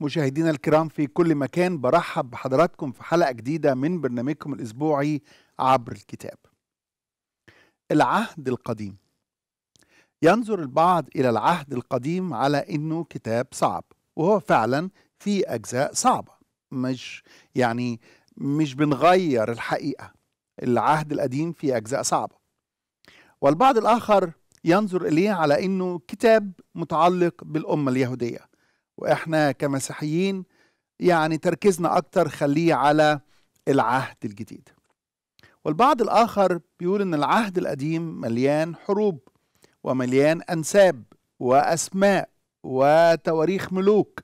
مشاهدينا الكرام في كل مكان برحب بحضراتكم في حلقة جديدة من برنامجكم الأسبوعي عبر الكتاب. العهد القديم ينظر البعض إلى العهد القديم على إنه كتاب صعب وهو فعلا في أجزاء صعبة مش يعني مش بنغير الحقيقة العهد القديم في أجزاء صعبة والبعض الآخر ينظر إليه على إنه كتاب متعلق بالأمة اليهودية واحنا كمسيحيين يعني تركيزنا اكتر خليه على العهد الجديد والبعض الاخر بيقول ان العهد القديم مليان حروب ومليان انساب واسماء وتواريخ ملوك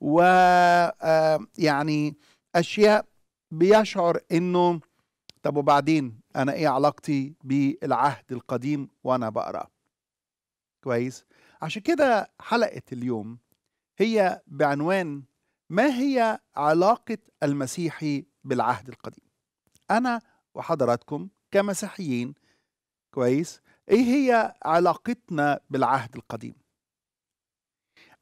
و آه، يعني اشياء بيشعر انه طب وبعدين انا ايه علاقتي بالعهد القديم وانا بقرا كويس عشان كده حلقه اليوم هي بعنوان ما هي علاقة المسيحي بالعهد القديم أنا وحضراتكم كمسيحيين كويس إيه هي علاقتنا بالعهد القديم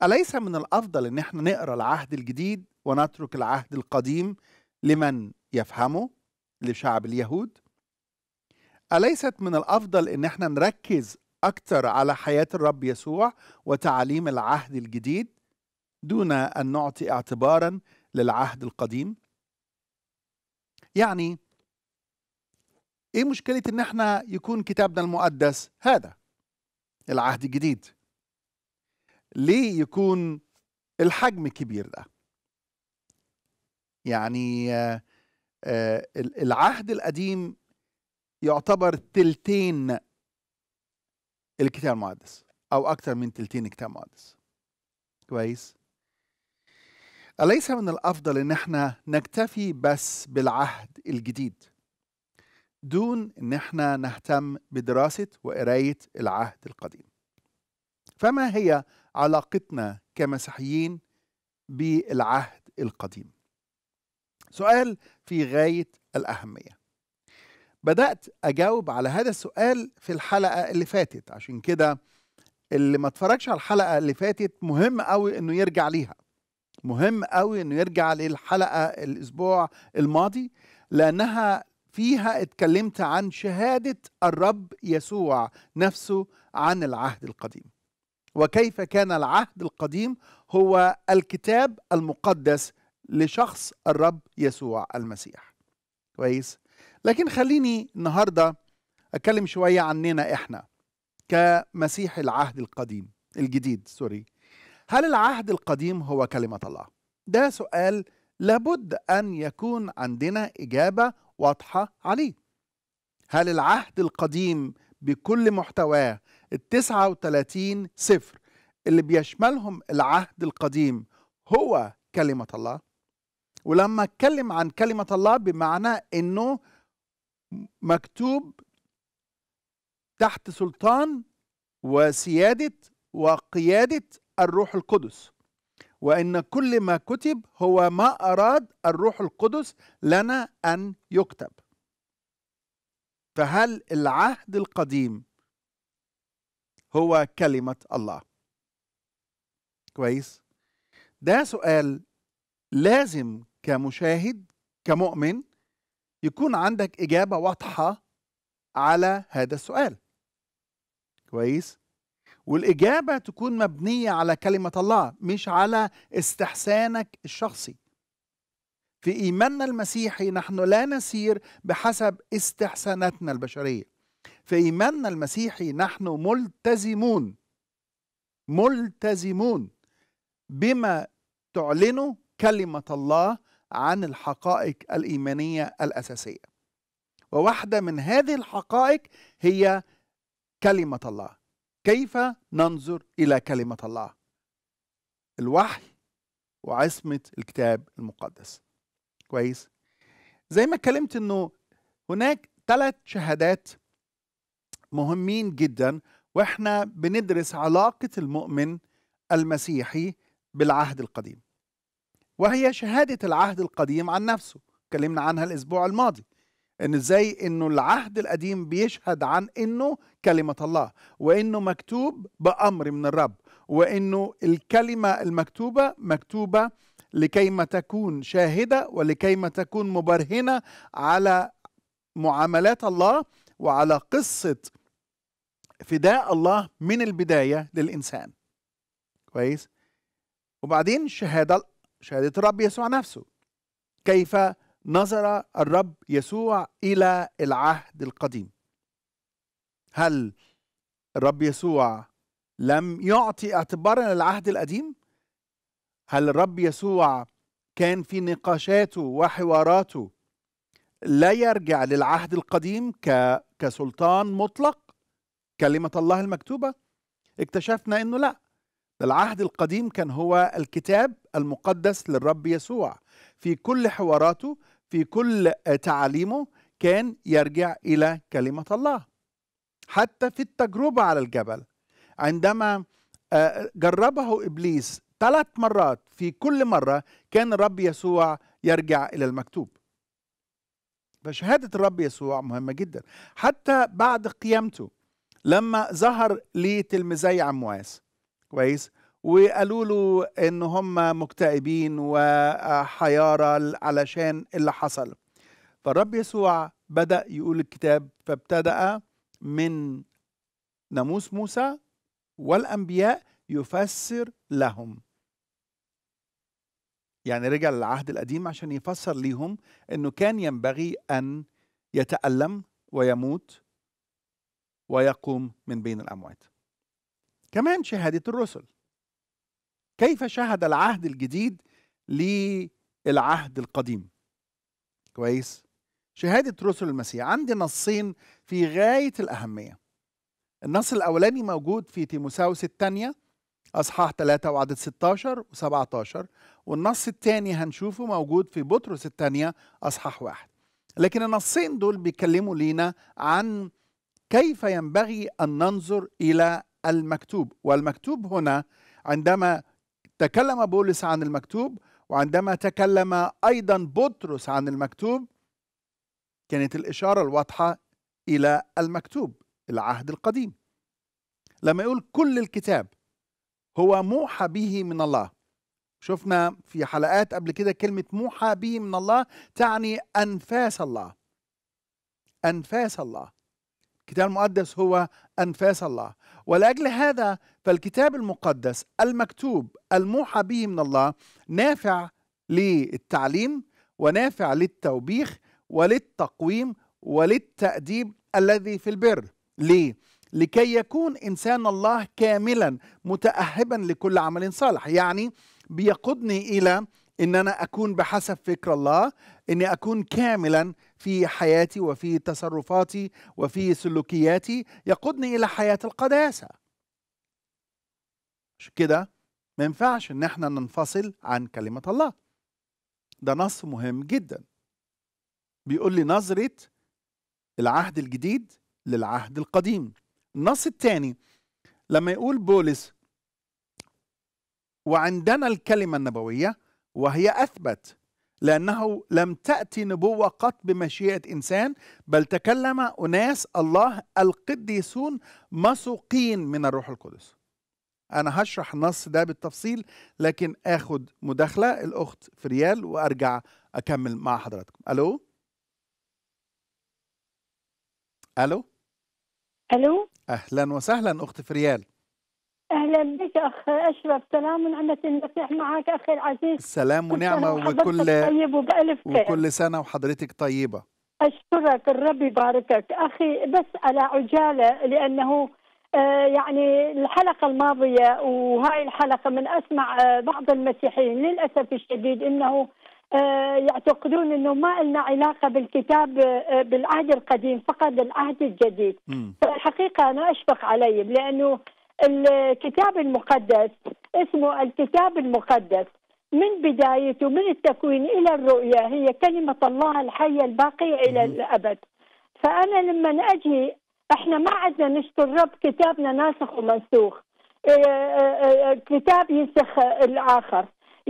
أليس من الأفضل إن احنا نقرأ العهد الجديد ونترك العهد القديم لمن يفهمه لشعب اليهود أليست من الأفضل إن احنا نركز أكتر على حياة الرب يسوع وتعاليم العهد الجديد دون ان نعطي اعتبارا للعهد القديم يعني ايه مشكله ان احنا يكون كتابنا المقدس هذا العهد الجديد ليه يكون الحجم كبير ده يعني آه، آه، العهد القديم يعتبر تلتين الكتاب المقدس او اكثر من تلتين الكتاب المقدس كويس أليس من الأفضل إن احنا نكتفي بس بالعهد الجديد دون إن احنا نهتم بدراسة وقراية العهد القديم فما هي علاقتنا كمسيحيين بالعهد القديم سؤال في غاية الأهمية بدأت أجاوب على هذا السؤال في الحلقة اللي فاتت عشان كده اللي ما اتفرجش على الحلقة اللي فاتت مهم قوي إنه يرجع ليها مهم قوي انه يرجع للحلقه الاسبوع الماضي لانها فيها اتكلمت عن شهاده الرب يسوع نفسه عن العهد القديم وكيف كان العهد القديم هو الكتاب المقدس لشخص الرب يسوع المسيح كويس لكن خليني النهارده اتكلم شويه عننا احنا كمسيح العهد القديم الجديد سوري هل العهد القديم هو كلمة الله؟ ده سؤال لابد أن يكون عندنا إجابة واضحة عليه هل العهد القديم بكل محتواه ال 39 سفر اللي بيشملهم العهد القديم هو كلمة الله ولما اتكلم عن كلمة الله بمعنى انه مكتوب تحت سلطان وسيادة وقيادة الروح القدس وان كل ما كتب هو ما اراد الروح القدس لنا ان يكتب فهل العهد القديم هو كلمه الله كويس ده سؤال لازم كمشاهد كمؤمن يكون عندك اجابه واضحه على هذا السؤال كويس والاجابه تكون مبنيه على كلمه الله مش على استحسانك الشخصي في ايماننا المسيحي نحن لا نسير بحسب استحساناتنا البشريه في ايماننا المسيحي نحن ملتزمون ملتزمون بما تعلنه كلمه الله عن الحقائق الايمانيه الاساسيه وواحده من هذه الحقائق هي كلمه الله كيف ننظر إلى كلمة الله الوحي وعصمة الكتاب المقدس كويس زي ما اتكلمت انه هناك ثلاث شهادات مهمين جدا واحنا بندرس علاقة المؤمن المسيحي بالعهد القديم وهي شهادة العهد القديم عن نفسه اتكلمنا عنها الأسبوع الماضي ان ازاي انه العهد القديم بيشهد عن انه كلمه الله وانه مكتوب بامر من الرب وانه الكلمه المكتوبه مكتوبه لكيما تكون شاهده ولكيما تكون مبرهنه على معاملات الله وعلى قصه فداء الله من البدايه للانسان كويس وبعدين شهاده شهاده الرب يسوع نفسه كيف نظر الرب يسوع الى العهد القديم هل الرب يسوع لم يعطي اعتبارا للعهد القديم هل الرب يسوع كان في نقاشاته وحواراته لا يرجع للعهد القديم ك... كسلطان مطلق كلمة الله المكتوبة اكتشفنا انه لا العهد القديم كان هو الكتاب المقدس للرب يسوع في كل حواراته في كل آه، تعاليمه كان يرجع إلى كلمة الله حتى في التجربة على الجبل عندما آه، جربه إبليس ثلاث مرات في كل مرة كان الرب يسوع يرجع إلى المكتوب فشهادة الرب يسوع مهمة جدا حتى بعد قيامته لما ظهر لتلميذي عمواس كويس وقالوا له ان هم مكتئبين وحيارى علشان اللي حصل فالرب يسوع بدا يقول الكتاب فابتدا من ناموس موسى والانبياء يفسر لهم يعني رجع للعهد القديم عشان يفسر ليهم انه كان ينبغي ان يتالم ويموت ويقوم من بين الاموات كمان شهاده الرسل كيف شهد العهد الجديد للعهد القديم كويس شهادة رسل المسيح عندي نصين في غاية الأهمية النص الأولاني موجود في تيموساوس الثانية أصحاح 3 وعدد 16 و17 والنص الثاني هنشوفه موجود في بطرس الثانية أصحاح واحد لكن النصين دول بيتكلموا لينا عن كيف ينبغي أن ننظر إلى المكتوب والمكتوب هنا عندما تكلم بولس عن المكتوب وعندما تكلم ايضا بطرس عن المكتوب كانت الاشاره الواضحه الى المكتوب العهد القديم لما يقول كل الكتاب هو موحى به من الله شفنا في حلقات قبل كده كلمة موحى به من الله تعني أنفاس الله أنفاس الله الكتاب المقدس هو أنفاس الله ولاجل هذا فالكتاب المقدس المكتوب الموحى به من الله نافع للتعليم ونافع للتوبيخ وللتقويم وللتأديب الذي في البر ليه؟ لكي يكون إنسان الله كاملا متأهبا لكل عمل صالح يعني بيقودني إلى ان انا اكون بحسب فكر الله اني اكون كاملا في حياتي وفي تصرفاتي وفي سلوكياتي يقودني الى حياه القداسه عشان كده ما ينفعش ان احنا ننفصل عن كلمه الله ده نص مهم جدا بيقول لي نظره العهد الجديد للعهد القديم النص الثاني لما يقول بولس وعندنا الكلمه النبويه وهي أثبت لأنه لم تأتي نبوة قط بمشيئة إنسان بل تكلم أناس الله القديسون مسوقين من الروح القدس أنا هشرح النص ده بالتفصيل لكن آخد مداخلة الأخت فريال وأرجع أكمل مع حضراتكم ألو ألو ألو أهلا وسهلا أخت فريال اهلا بك اخ اشرف سلام ونعمه المسيح معك اخي العزيز سلام ونعمه وكل طيب وبالف خير وكل سنه وحضرتك طيبه اشكرك الرب يباركك اخي بس على عجاله لانه آه، يعني الحلقه الماضيه وهاي الحلقه من اسمع آه، بعض المسيحيين للاسف الشديد انه آه، يعتقدون انه ما لنا علاقه بالكتاب بالعهد القديم فقط العهد الجديد فالحقيقه انا اشفق عليهم لانه الكتاب المقدس اسمه الكتاب المقدس من بدايته من التكوين الى الرؤيا هي كلمه الله الحيه الباقيه الى الابد فانا لما اجي احنا ما عدنا نشكر رب كتابنا ناسخ ومنسوخ إيه، إيه، إيه، كتاب ينسخ الاخر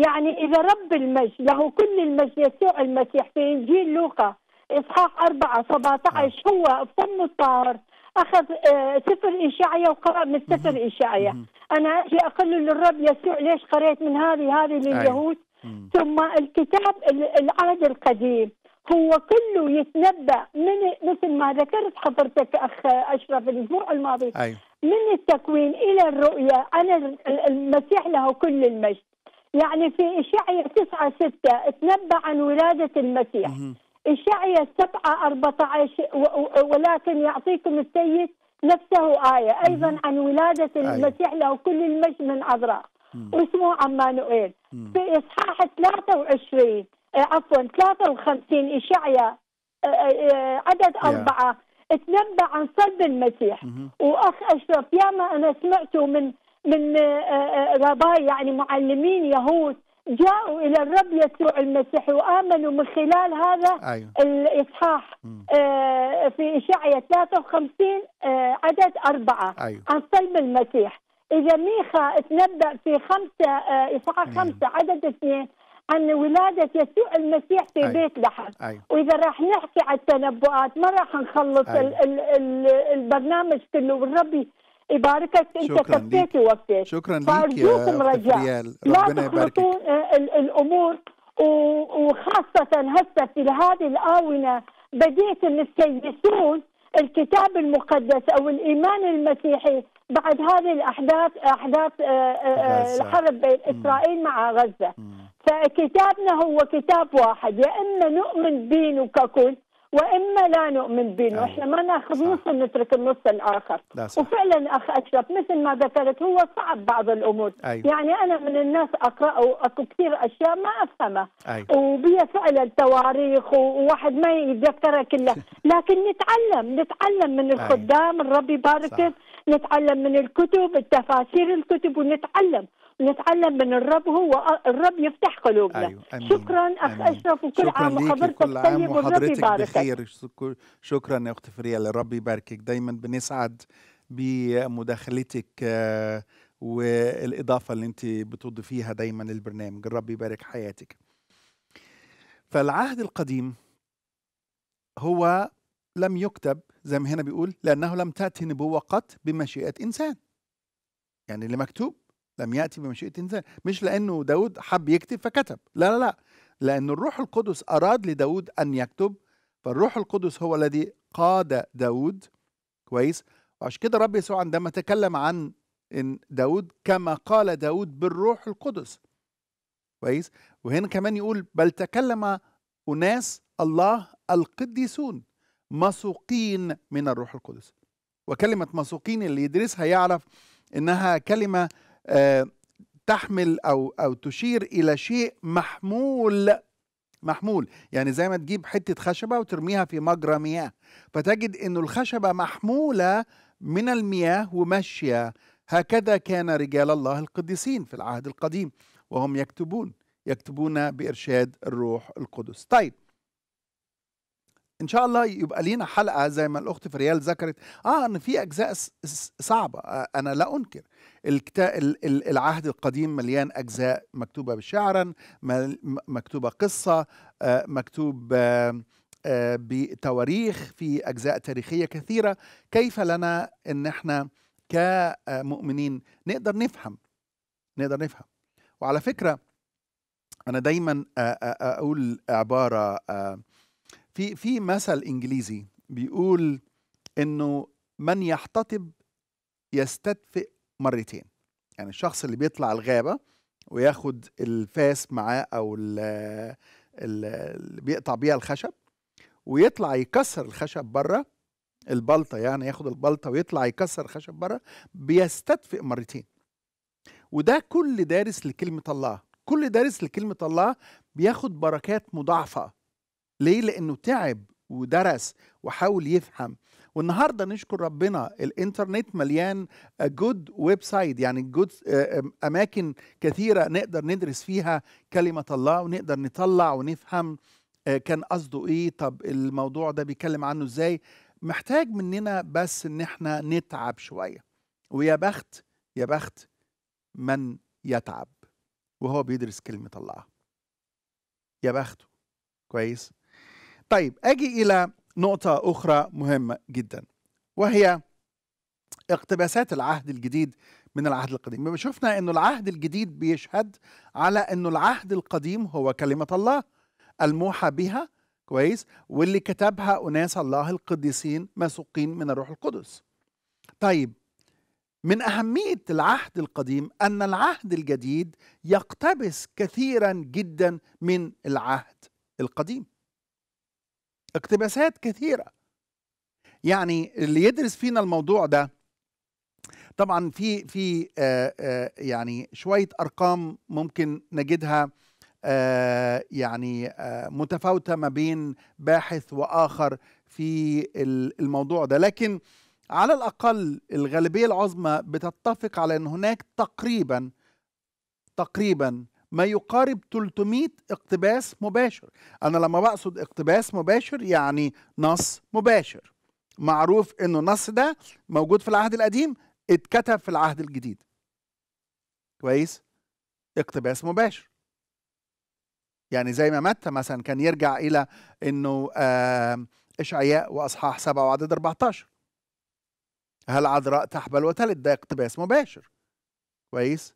يعني اذا رب المجد له كل المجد يسوع المسيح في انجيل لوقا اصحاح 4 17 هو فم الطاهر اخذ آه، سفر اشعيا وقرا من سفر اشعيا انا اجي اقول للرب يسوع ليش قريت من هذه هذه لليهود ثم الكتاب العهد القديم هو كله يتنبا من مثل ما ذكرت حضرتك اخ اشرف الاسبوع الماضي أي. من التكوين الى الرؤيا انا المسيح له كل المجد يعني في اشعيا 9 6 تنبا عن ولاده المسيح إشعيا 7 14 ولكن يعطيكم السيد نفسه آية أيضا عن ولادة آية. المسيح له كل المجد من عذراء واسمه عمانوئيل في إصحاح 23 آه، عفوا 53 إشعيا آه، آه، عدد أربعة تنبأ عن صلب المسيح وأخ أشرف ياما أنا سمعته من من رباي يعني معلمين يهود جاءوا الى الرب يسوع المسيح وامنوا من خلال هذا أيوه. الاصحاح آه في اشعيا 53 آه عدد اربعه أيوه. عن صلب المسيح اذا ميخا تنبأ في خمسه آه اصحاح أيوه. خمسه عدد اثنين عن ولادة يسوع المسيح في أيوة. بيت لحم أيوة. وإذا راح نحكي على التنبؤات ما راح نخلص أيوة. البرنامج كله والرب يباركك انت كفيت ووفيت شكرا لك آه، يا رجال ربنا يبارك الامور وخاصة هسه في هذه الآونة بديت متكيسون الكتاب المقدس أو الإيمان المسيحي بعد هذه الأحداث أحداث آه، آه، الحرب بين إسرائيل مع غزة فكتابنا هو كتاب واحد يا إما نؤمن دينه ككل واما لا نؤمن به نعم. احنا ما ناخذ نص ونترك النص الاخر وفعلا اخ اشرف مثل ما ذكرت هو صعب بعض الامور أيوة. يعني انا من الناس اقرا واكو كثير اشياء ما افهمها أيوة. وبها فعلا تواريخ وواحد ما يتذكرها كلها لكن نتعلم نتعلم من أيوة. الخدام الرب يبارك نتعلم من الكتب التفاسير الكتب ونتعلم نتعلم من الرب هو الرب يفتح قلوبنا أيوه. أمين. شكرا اخ اشرف وكل عام وحضرتك طيب والرب يباركك بخير شكرا يا اختي فريال الرب يباركك دايما بنسعد بمداخلتك آه، والاضافه اللي انت بتضيفيها دايما للبرنامج الرب يبارك حياتك فالعهد القديم هو لم يكتب زي ما هنا بيقول لانه لم تاتي نبوه قط بمشيئه انسان يعني اللي مكتوب لم يأتي بمشيئة إنسان مش لأنه داود حب يكتب فكتب لا لا لا لأن الروح القدس أراد لداود أن يكتب فالروح القدس هو الذي قاد داود كويس وعشان كده رب يسوع عندما تكلم عن إن داود كما قال داود بالروح القدس كويس وهنا كمان يقول بل تكلم أناس الله القديسون مسوقين من الروح القدس وكلمة مسوقين اللي يدرسها يعرف إنها كلمة آه، تحمل او او تشير الى شيء محمول محمول يعني زي ما تجيب حته خشبه وترميها في مجرى مياه فتجد انه الخشبه محموله من المياه وماشيه هكذا كان رجال الله القديسين في العهد القديم وهم يكتبون يكتبون بارشاد الروح القدس طيب ان شاء الله يبقى لينا حلقه زي ما الاخت فريال ذكرت اه ان في اجزاء صعبه آه، انا لا انكر الكتاب العهد القديم مليان اجزاء مكتوبه بشعرا مكتوبه قصه آه، مكتوب آه، بتواريخ في اجزاء تاريخيه كثيره كيف لنا ان احنا كمؤمنين نقدر نفهم نقدر نفهم وعلى فكره انا دايما اقول عباره في في مثل انجليزي بيقول انه من يحتطب يستدفئ مرتين يعني الشخص اللي بيطلع الغابه وياخد الفاس معاه او اللي بيقطع بيها الخشب ويطلع يكسر الخشب بره البلطه يعني ياخد البلطه ويطلع يكسر الخشب بره بيستدفئ مرتين وده كل دارس لكلمه الله كل دارس لكلمه الله بياخد بركات مضاعفه ليه لانه تعب ودرس وحاول يفهم والنهارده نشكر ربنا الانترنت مليان جود ويب سايت يعني جود آه، اماكن كثيره نقدر ندرس فيها كلمه الله ونقدر نطلع ونفهم آه، كان قصده ايه طب الموضوع ده بيتكلم عنه ازاي محتاج مننا بس ان احنا نتعب شويه ويا بخت يا بخت من يتعب وهو بيدرس كلمه الله يا بخته كويس طيب اجي الى نقطه اخرى مهمه جدا وهي اقتباسات العهد الجديد من العهد القديم شفنا انه العهد الجديد بيشهد على انه العهد القديم هو كلمه الله الموحى بها كويس واللي كتبها اناس الله القديسين مسوقين من الروح القدس طيب من اهميه العهد القديم ان العهد الجديد يقتبس كثيرا جدا من العهد القديم اقتباسات كثيرة يعني اللي يدرس فينا الموضوع ده طبعا في في آآ آه، آآ آه، يعني شوية أرقام ممكن نجدها آآ آه، يعني متفاوتة ما بين باحث وآخر في الموضوع ده لكن على الأقل الغالبية العظمى بتتفق على أن هناك تقريبا تقريبا ما يقارب 300 اقتباس مباشر انا لما بقصد اقتباس مباشر يعني نص مباشر معروف انه النص ده موجود في العهد القديم اتكتب في العهد الجديد كويس اقتباس مباشر يعني زي ما متى مثلا كان يرجع الى انه آه، اشعياء واصحاح 7 وعدد 14 هل عذراء تحبل وتلد ده اقتباس مباشر كويس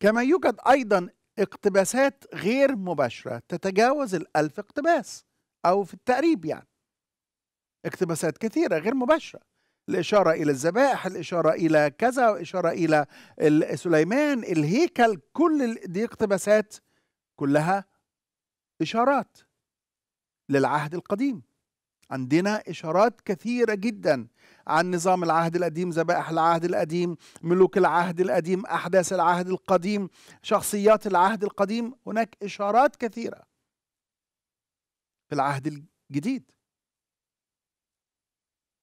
كما يوجد ايضا اقتباسات غير مباشرة تتجاوز الألف اقتباس أو في التقريب يعني اقتباسات كثيرة غير مباشرة الإشارة إلى الذبائح الإشارة إلى كذا الإشارة إلى سليمان الهيكل كل دي اقتباسات كلها إشارات للعهد القديم عندنا إشارات كثيرة جدا عن نظام العهد القديم ذبائح العهد القديم ملوك العهد القديم أحداث العهد القديم شخصيات العهد القديم هناك إشارات كثيرة في العهد الجديد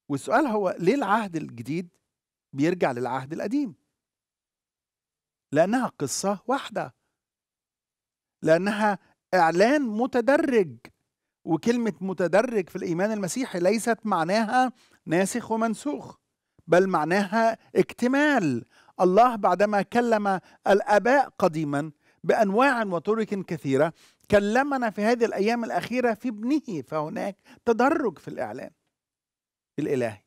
والسؤال هو ليه العهد الجديد بيرجع للعهد القديم لأنها قصة واحدة لأنها إعلان متدرج وكلمة متدرج في الإيمان المسيحي ليست معناها ناسخ ومنسوخ بل معناها اكتمال الله بعدما كلم الاباء قديما بانواع وطرق كثيره كلمنا في هذه الايام الاخيره في ابنه فهناك تدرج في الاعلان الالهي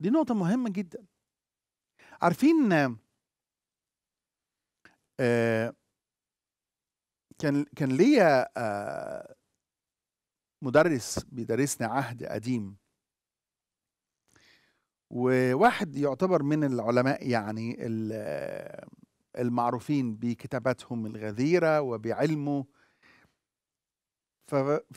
دي نقطه مهمه جدا عارفين آه كان كان ليا آه مدرس بيدرسنا عهد قديم وواحد يعتبر من العلماء يعني المعروفين بكتاباتهم الغزيرة وبعلمه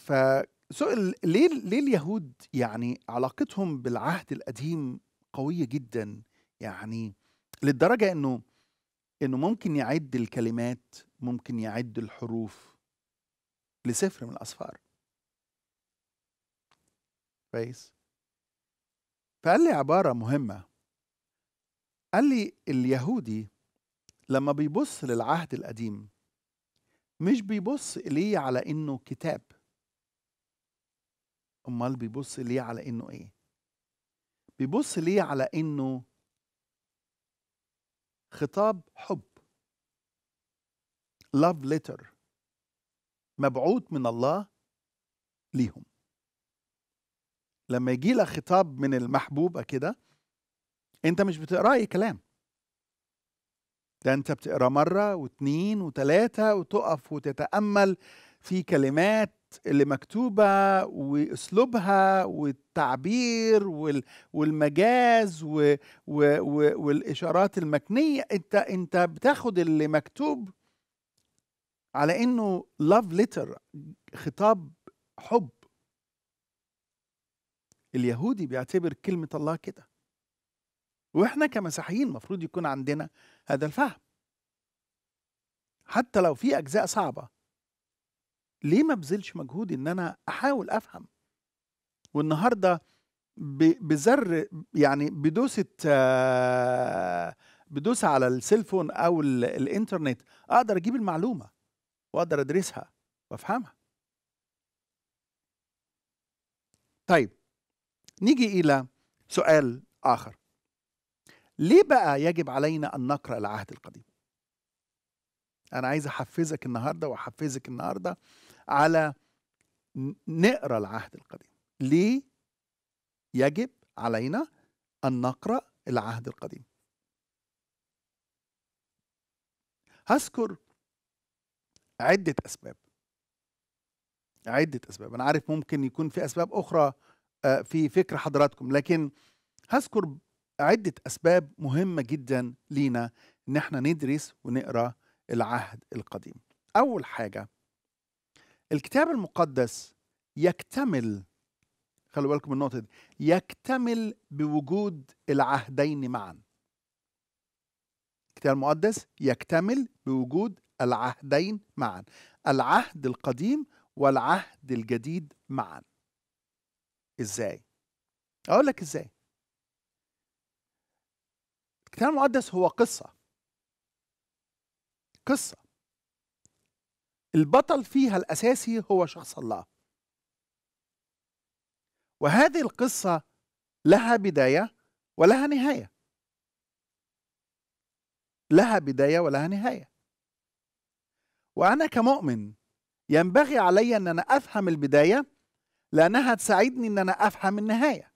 فسئل ليه ليه اليهود يعني علاقتهم بالعهد القديم قوية جدا يعني للدرجة انه انه ممكن يعد الكلمات ممكن يعد الحروف لسفر من الاسفار كويس فقال لي عباره مهمه قال لي اليهودي لما بيبص للعهد القديم مش بيبص ليه على إنه كتاب أمال بيبص ليه على إنه إيه؟ بيبص ليه على إنه خطاب حب love letter مبعوث من الله ليهم لما يجي لك خطاب من المحبوبه كده انت مش بتقرا اي كلام ده انت بتقرا مره واثنين وثلاثة وتقف وتتامل في كلمات اللي مكتوبه واسلوبها والتعبير والمجاز و و و والاشارات المكنيه انت انت بتاخد اللي مكتوب على انه لاف ليتر خطاب حب اليهودي بيعتبر كلمة الله كده واحنا كمسيحيين المفروض يكون عندنا هذا الفهم حتى لو في أجزاء صعبة ليه ما بذلش مجهود ان انا احاول افهم والنهارده بزر يعني بدوسه بدوسه على السيلفون او الانترنت اقدر اجيب المعلومه واقدر ادرسها وافهمها طيب نيجي إلى سؤال آخر ليه بقى يجب علينا أن نقرأ العهد القديم؟ أنا عايز أحفزك النهاردة وأحفزك النهاردة على نقرأ العهد القديم ليه يجب علينا أن نقرأ العهد القديم هذكر عدة أسباب عدة أسباب أنا عارف ممكن يكون في أسباب أخرى آه، في فكر حضراتكم لكن هذكر عدة أسباب مهمة جدا لينا إن احنا ندرس ونقرأ العهد القديم أول حاجة الكتاب المقدس يكتمل خلوا بالكم النقطة دي يكتمل بوجود العهدين معا الكتاب المقدس يكتمل بوجود العهدين معا العهد القديم والعهد الجديد معا ازاي اقول لك ازاي الكتاب المقدس هو قصه قصه البطل فيها الاساسي هو شخص الله وهذه القصه لها بدايه ولها نهايه لها بدايه ولها نهايه وانا كمؤمن ينبغي علي ان انا افهم البدايه لانها تساعدني ان انا افهم النهايه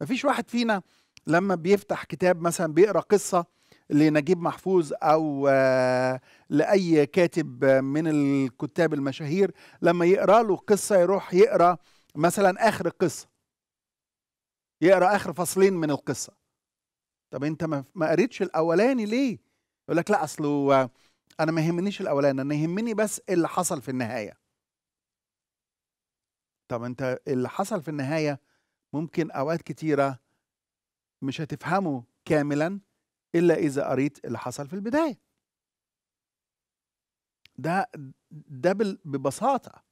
مفيش واحد فينا لما بيفتح كتاب مثلا بيقرا قصه لنجيب محفوظ او آه، لاي كاتب من الكتاب المشاهير لما يقرا له قصه يروح يقرا مثلا اخر القصه يقرا اخر فصلين من القصه طب انت ما قريتش الاولاني ليه يقول لك لا اصله انا ما يهمنيش الاولاني انا يهمني بس اللي حصل في النهايه طب انت اللي حصل في النهايه ممكن اوقات كتيره مش هتفهمه كاملا الا اذا قريت اللي حصل في البدايه ده ده ببساطه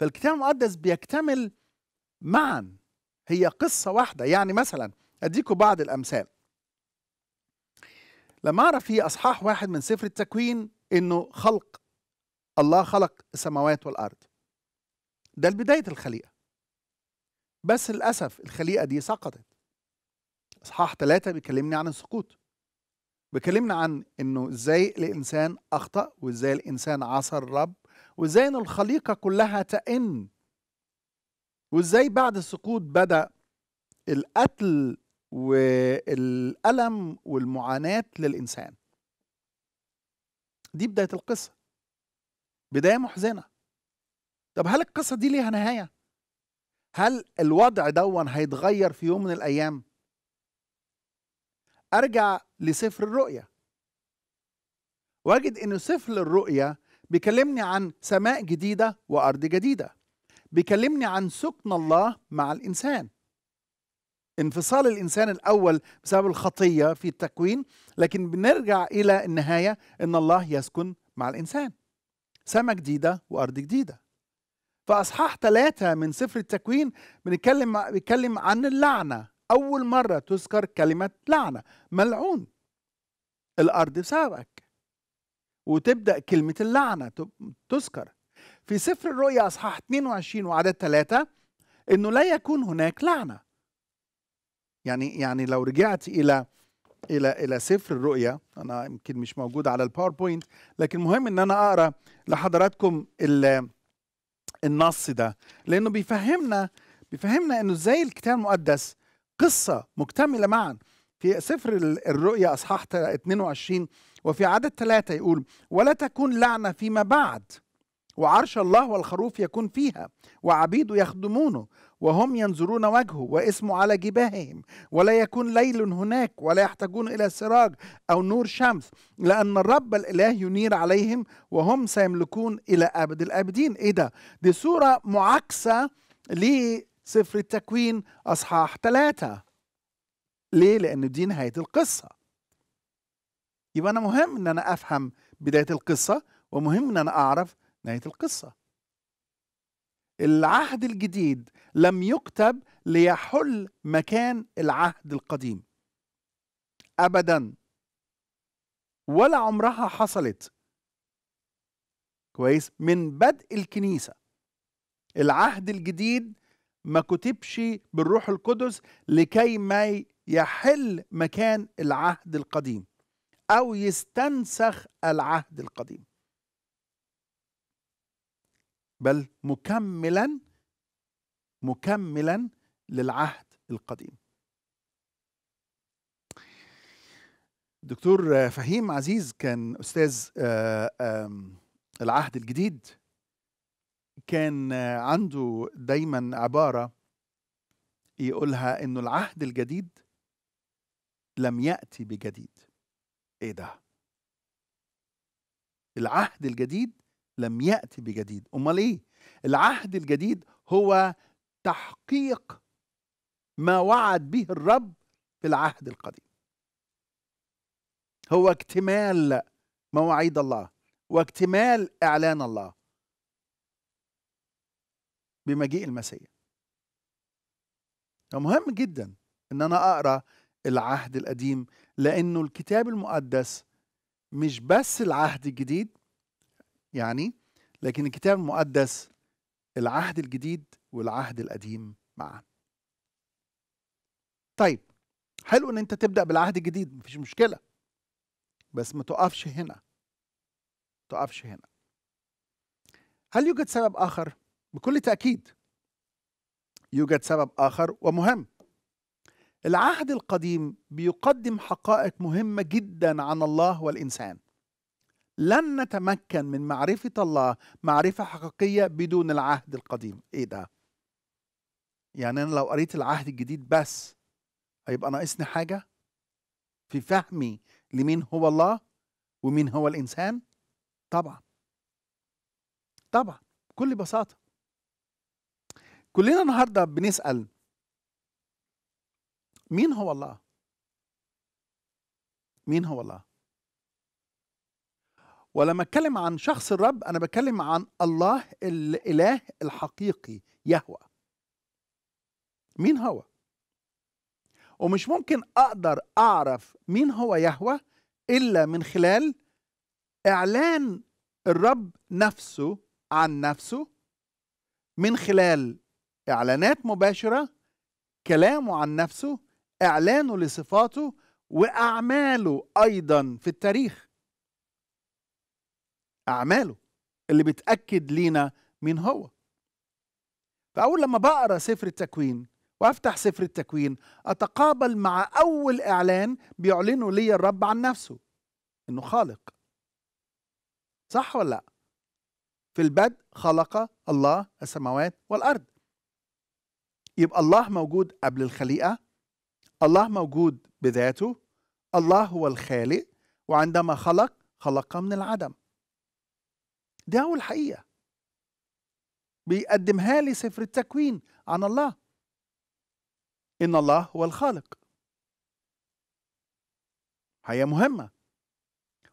فالكتاب المقدس بيكتمل معا هي قصه واحده يعني مثلا اديكم بعض الامثال لما اعرف في اصحاح واحد من سفر التكوين انه خلق الله خلق السماوات والارض ده بداية الخليقة بس للأسف الخليقة دي سقطت إصحاح ثلاثة بيكلمني عن السقوط بيكلمنا عن إنه إزاي الإنسان أخطأ وإزاي الإنسان عصى الرب وإزاي إن الخليقة كلها تئن وإزاي بعد السقوط بدأ القتل والألم والمعاناة للإنسان دي بداية القصة بداية محزنة طب هل القصة دي ليها نهاية؟ هل الوضع دون هيتغير في يوم من الأيام؟ أرجع لسفر الرؤية وأجد أن سفر الرؤية بيكلمني عن سماء جديدة وأرض جديدة بيكلمني عن سكن الله مع الإنسان انفصال الانسان الاول بسبب الخطيه في التكوين لكن بنرجع الى النهايه ان الله يسكن مع الانسان سماء جديده وارض جديده فاصحاح ثلاثة من سفر التكوين بنتكلم بيتكلم عن اللعنة اول مرة تذكر كلمة لعنة ملعون الارض بسببك وتبدا كلمة اللعنة تذكر في سفر الرؤيا اصحاح 22 وعدد ثلاثه انه لا يكون هناك لعنة يعني يعني لو رجعت الى الى الى سفر الرؤيا انا يمكن مش موجود على الباوربوينت لكن مهم ان انا اقرا لحضراتكم ال النص ده لانه بيفهمنا بيفهمنا انه ازاي الكتاب المقدس قصه مكتمله معا في سفر الرؤيا اصحاح 22 وفي عدد ثلاثه يقول ولا تكون لعنه فيما بعد وعرش الله والخروف يكون فيها وعبيده يخدمونه وهم ينظرون وجهه واسمه على جباههم ولا يكون ليل هناك ولا يحتاجون الى سراج او نور شمس لان الرب الاله ينير عليهم وهم سيملكون الى ابد الابدين ايه ده دي صوره معاكسه لسفر التكوين اصحاح ثلاثة ليه لان دي نهايه القصه يبقى انا مهم ان انا افهم بدايه القصه ومهم ان انا اعرف نهايه القصه العهد الجديد لم يكتب ليحل مكان العهد القديم ابدا ولا عمرها حصلت كويس من بدء الكنيسه العهد الجديد ما كتبش بالروح القدس لكي ما يحل مكان العهد القديم او يستنسخ العهد القديم بل مكملا مكملا للعهد القديم دكتور فهيم عزيز كان أستاذ آه، العهد الجديد كان عنده دايما عبارة يقولها إنه العهد الجديد لم يأتي بجديد إيه ده؟ العهد الجديد لم يأتي بجديد أمال إيه؟ العهد الجديد هو تحقيق ما وعد به الرب في العهد القديم هو اكتمال مواعيد الله واكتمال اعلان الله بمجيء المسيح مهم جدا ان انا اقرا العهد القديم لانه الكتاب المقدس مش بس العهد الجديد يعني لكن الكتاب المقدس العهد الجديد والعهد القديم معا طيب حلو ان انت تبدا بالعهد الجديد مفيش مشكله بس ما تقفش هنا تقفش هنا هل يوجد سبب اخر بكل تاكيد يوجد سبب اخر ومهم العهد القديم بيقدم حقائق مهمه جدا عن الله والانسان لن نتمكن من معرفه الله معرفه حقيقيه بدون العهد القديم ايه ده يعني أنا لو قريت العهد الجديد بس هيبقى ناقصني حاجة في فهمي لمين هو الله ومين هو الإنسان طبعا طبعا بكل بساطة كلنا النهاردة بنسأل مين هو الله مين هو الله ولما اتكلم عن شخص الرب انا بتكلم عن الله الاله الحقيقي يهوى مين هو ومش ممكن اقدر اعرف مين هو يهوه الا من خلال اعلان الرب نفسه عن نفسه من خلال اعلانات مباشره كلامه عن نفسه اعلانه لصفاته واعماله ايضا في التاريخ اعماله اللي بتاكد لينا مين هو فاول لما بقرا سفر التكوين وافتح سفر التكوين اتقابل مع اول اعلان بيعلنه لي الرب عن نفسه انه خالق صح ولا لا في البدء خلق الله السماوات والارض يبقى الله موجود قبل الخليقه الله موجود بذاته الله هو الخالق وعندما خلق خلق من العدم دي اول حقيقه بيقدمها لي سفر التكوين عن الله ان الله هو الخالق هي مهمه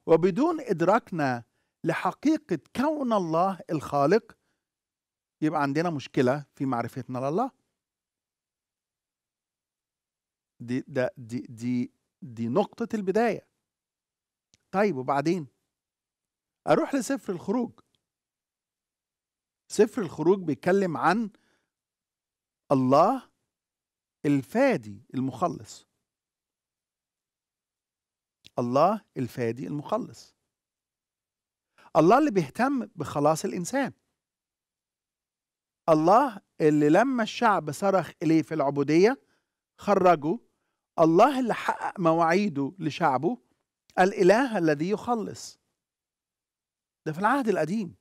وبدون ادراكنا لحقيقه كون الله الخالق يبقى عندنا مشكله في معرفتنا لله دي ده دي دي دي نقطه البدايه طيب وبعدين اروح لسفر الخروج سفر الخروج بيتكلم عن الله الفادي المخلص الله الفادي المخلص الله اللي بيهتم بخلاص الإنسان الله اللي لما الشعب صرخ إليه في العبودية خرجه الله اللي حقق مواعيده لشعبه الإله الذي يخلص ده في العهد القديم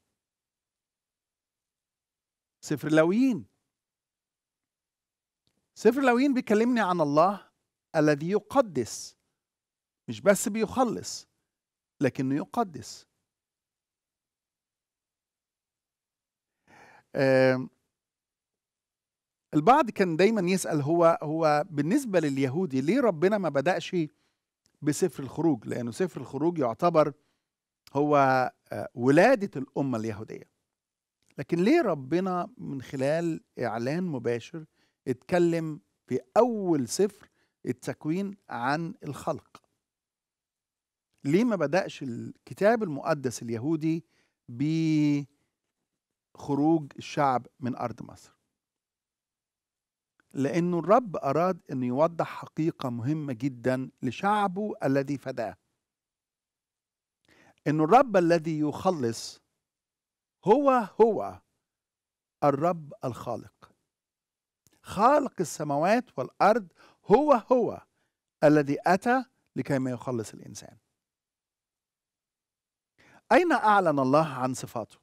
سفر لاويين سفر لوين بيكلمني عن الله الذي يقدس مش بس بيخلص لكنه يقدس البعض كان دايما يسأل هو هو بالنسبة لليهودي ليه ربنا ما بدأش بسفر الخروج لأنه سفر الخروج يعتبر هو آه، ولادة الأمة اليهودية لكن ليه ربنا من خلال إعلان مباشر اتكلم في أول سفر التكوين عن الخلق ليه ما بدأش الكتاب المقدس اليهودي بخروج الشعب من أرض مصر لأنه الرب أراد أن يوضح حقيقة مهمة جدا لشعبه الذي فداه أن الرب الذي يخلص هو هو الرب الخالق خالق السماوات والارض هو هو الذي اتى لكي ما يخلص الانسان اين اعلن الله عن صفاته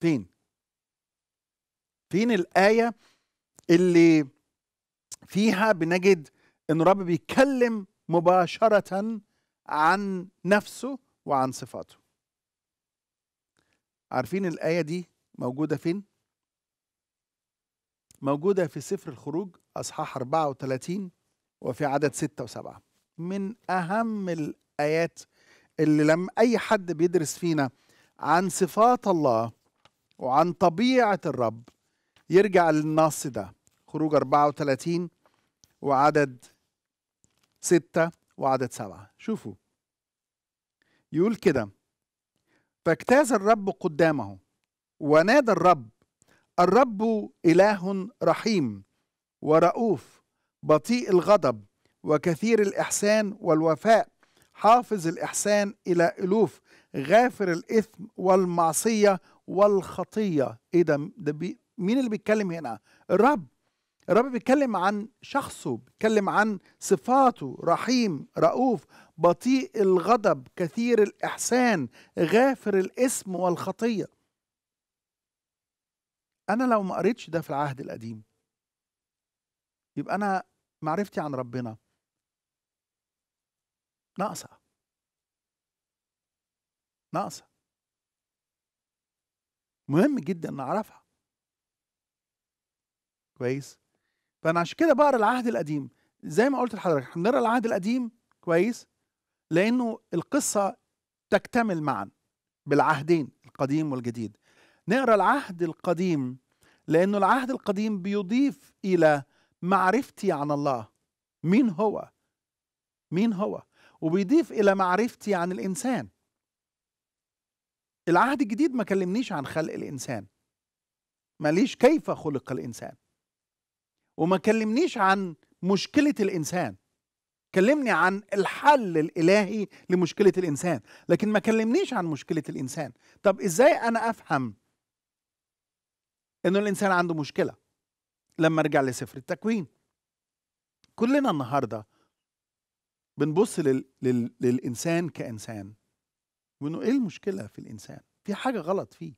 فين فين الايه اللي فيها بنجد ان الرب بيتكلم مباشره عن نفسه وعن صفاته عارفين الايه دي موجوده فين موجودة في سفر الخروج أصحاح 34 وفي عدد 6 و7 من أهم الآيات اللي لما أي حد بيدرس فينا عن صفات الله وعن طبيعة الرب يرجع للنص ده خروج 34 وعدد 6 وعدد 7 شوفوا يقول كده فاجتاز الرب قدامه ونادى الرب الرب إله رحيم ورؤوف بطيء الغضب وكثير الإحسان والوفاء حافظ الإحسان إلى ألوف غافر الإثم والمعصية والخطية إيه ده, ده بي مين اللي بيتكلم هنا الرب الرب بيتكلم عن شخصه بيتكلم عن صفاته رحيم رؤوف بطيء الغضب كثير الإحسان غافر الإثم والخطية انا لو ما قريتش ده في العهد القديم يبقى انا معرفتي عن ربنا ناقصه ناقصه مهم جدا نعرفها كويس فانا عشان كده بقرا العهد القديم زي ما قلت لحضرتك احنا بنقرا العهد القديم كويس لانه القصه تكتمل معا بالعهدين القديم والجديد نقرا العهد القديم لانه العهد القديم بيضيف الى معرفتي عن الله مين هو مين هو وبيضيف الى معرفتي عن الانسان العهد الجديد ما كلمنيش عن خلق الانسان ماليش كيف خلق الانسان وما كلمنيش عن مشكله الانسان كلمني عن الحل الالهي لمشكله الانسان لكن ما كلمنيش عن مشكله الانسان طب ازاي انا افهم انه الانسان عنده مشكله لما ارجع لسفر التكوين كلنا النهارده بنبص لل... لل... للانسان كانسان وانه ايه المشكله في الانسان في حاجه غلط فيه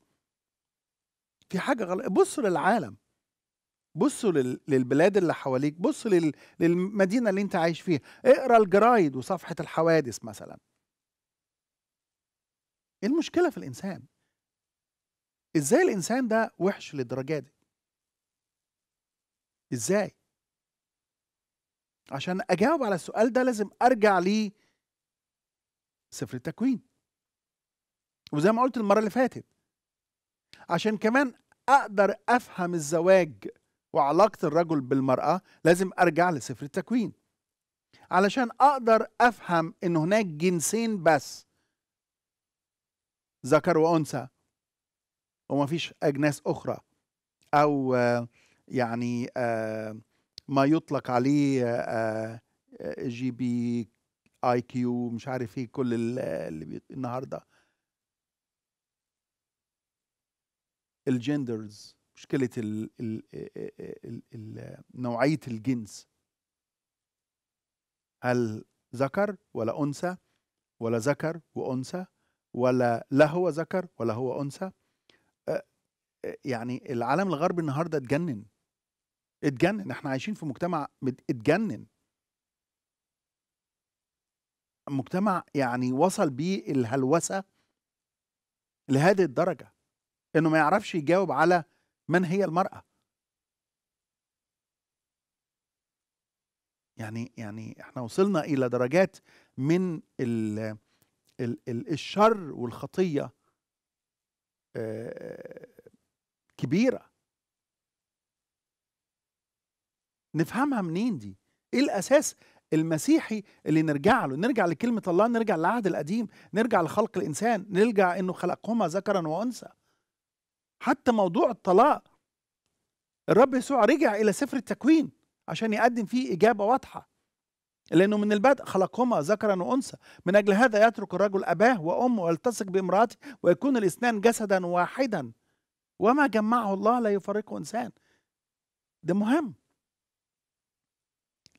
في حاجه غلط بصوا للعالم بصوا لل... للبلاد اللي حواليك بصوا لل... للمدينه اللي انت عايش فيها اقرا الجرايد وصفحه الحوادث مثلا ايه المشكله في الانسان ازاي الانسان ده وحش للدرجه دي ازاي عشان اجاوب على السؤال ده لازم ارجع لي سفر التكوين وزي ما قلت المره اللي فاتت عشان كمان اقدر افهم الزواج وعلاقه الرجل بالمراه لازم ارجع لسفر التكوين علشان اقدر افهم ان هناك جنسين بس ذكر وانثى وما فيش أجناس أخرى أو يعني آه، ما يطلق عليه آه، آه، جي بي اي كيو مش عارف ايه كل اللي النهارده الجندرز مشكله الـ الـ الـ الـ نوعيه الجنس هل ذكر ولا انثى ولا ذكر وانثى ولا لا هو ذكر ولا هو انثى يعني العالم الغربي النهارده اتجنن اتجنن احنا عايشين في مجتمع اتجنن مجتمع يعني وصل بيه الهلوسه لهذه الدرجه انه ما يعرفش يجاوب على من هي المراه يعني يعني احنا وصلنا الى درجات من الـ الـ الـ الشر والخطيه آه، كبيرة نفهمها منين دي ايه الاساس المسيحي اللي نرجع له نرجع لكلمة الله نرجع للعهد القديم نرجع لخلق الإنسان نرجع إنه خلقهما ذكرا وأنثى حتى موضوع الطلاق الرب يسوع رجع إلى سفر التكوين عشان يقدم فيه إجابة واضحة لأنه من البدء خلقهما ذكرا وأنثى من أجل هذا يترك الرجل أباه وأمه ويلتصق بامرأته ويكون الاثنان جسدا واحدا وما جمعه الله لا يفرقه انسان ده مهم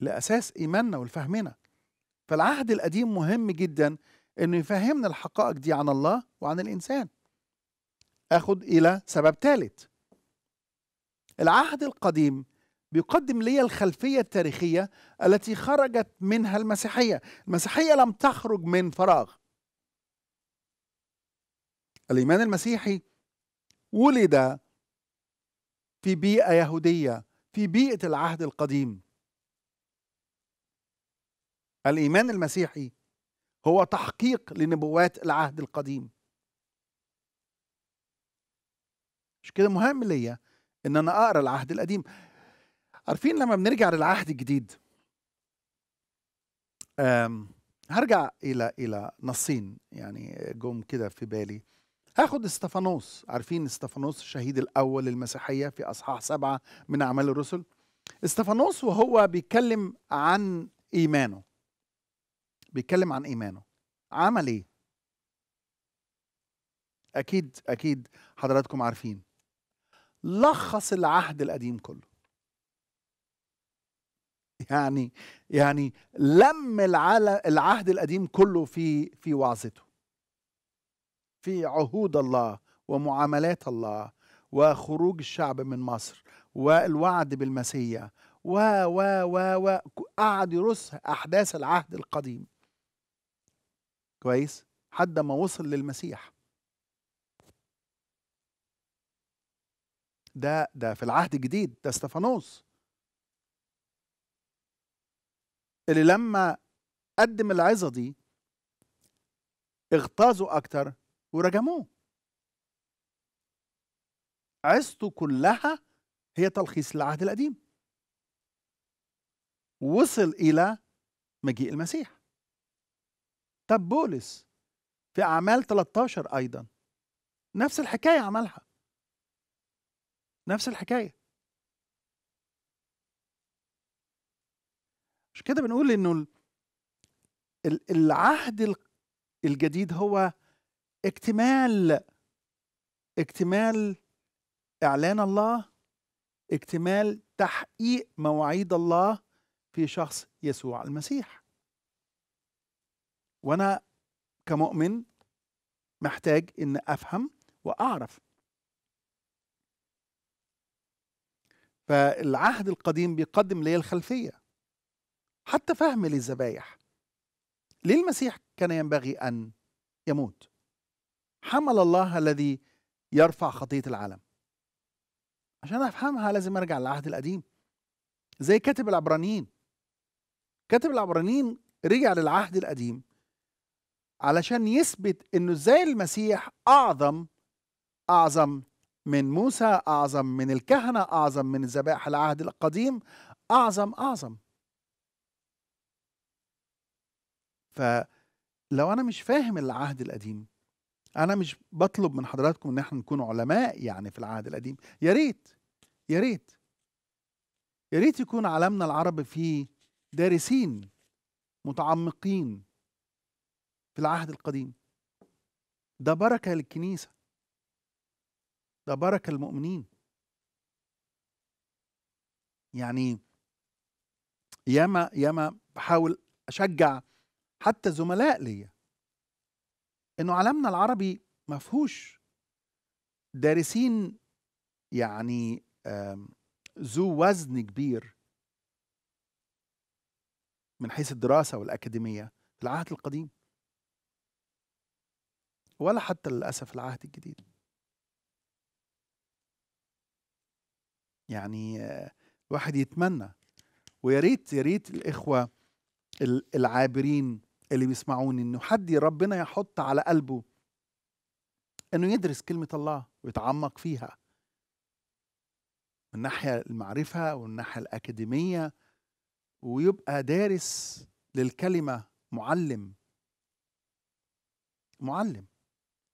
لاساس ايماننا ولفهمنا فالعهد القديم مهم جدا انه يفهمنا الحقائق دي عن الله وعن الانسان اخد الى سبب ثالث العهد القديم بيقدم لي الخلفية التاريخية التي خرجت منها المسيحية المسيحية لم تخرج من فراغ الإيمان المسيحي ولد في بيئة يهودية في بيئة العهد القديم الإيمان المسيحي هو تحقيق لنبوات العهد القديم مش كده مهم ليا ان انا اقرا العهد القديم عارفين لما بنرجع للعهد الجديد هرجع الى الى نصين يعني جم كده في بالي هاخد استفانوس عارفين استفانوس الشهيد الأول للمسيحية في أصحاح سبعة من أعمال الرسل استفانوس وهو بيتكلم عن إيمانه بيتكلم عن إيمانه عمل إيه؟ أكيد أكيد حضراتكم عارفين لخص العهد القديم كله يعني يعني لم العهد القديم كله في في وعظته في عهود الله ومعاملات الله وخروج الشعب من مصر والوعد بالمسيا و و و و قعد يرص احداث العهد القديم كويس حد ما وصل للمسيح ده ده في العهد الجديد ده استفانوس اللي لما قدم العظه دي اغتاظوا اكتر ورجموه عزته كلها هي تلخيص للعهد القديم وصل إلى مجيء المسيح طب بولس في أعمال 13 أيضا نفس الحكاية عملها نفس الحكاية مش كده بنقول إنه العهد الجديد هو اكتمال اكتمال اعلان الله اكتمال تحقيق مواعيد الله في شخص يسوع المسيح وانا كمؤمن محتاج ان افهم واعرف فالعهد القديم بيقدم لي الخلفيه حتى فهم للذبايح ليه المسيح كان ينبغي ان يموت حمل الله الذي يرفع خطية العالم عشان أفهمها لازم أرجع للعهد القديم زي كاتب العبرانيين كاتب العبرانيين رجع للعهد القديم علشان يثبت انه ازاي المسيح اعظم اعظم من موسى اعظم من الكهنه اعظم من الذبائح العهد القديم اعظم اعظم فلو انا مش فاهم العهد القديم انا مش بطلب من حضراتكم ان احنا نكون علماء يعني في العهد القديم يا ريت يا ريت يا ريت يكون عالمنا العربي فيه دارسين متعمقين في العهد القديم ده بركه للكنيسه ده بركه للمؤمنين يعني ياما ياما بحاول اشجع حتى زملاء ليا انه عالمنا العربي ما فيهوش دارسين يعني ذو وزن كبير من حيث الدراسه والاكاديميه في العهد القديم ولا حتى للاسف العهد الجديد يعني آه، الواحد يتمنى ويا ريت يا ريت الاخوه العابرين اللي بيسمعوني انه حد ربنا يحط على قلبه انه يدرس كلمه الله ويتعمق فيها من الناحيه المعرفه والناحيه الاكاديميه ويبقى دارس للكلمه معلم معلم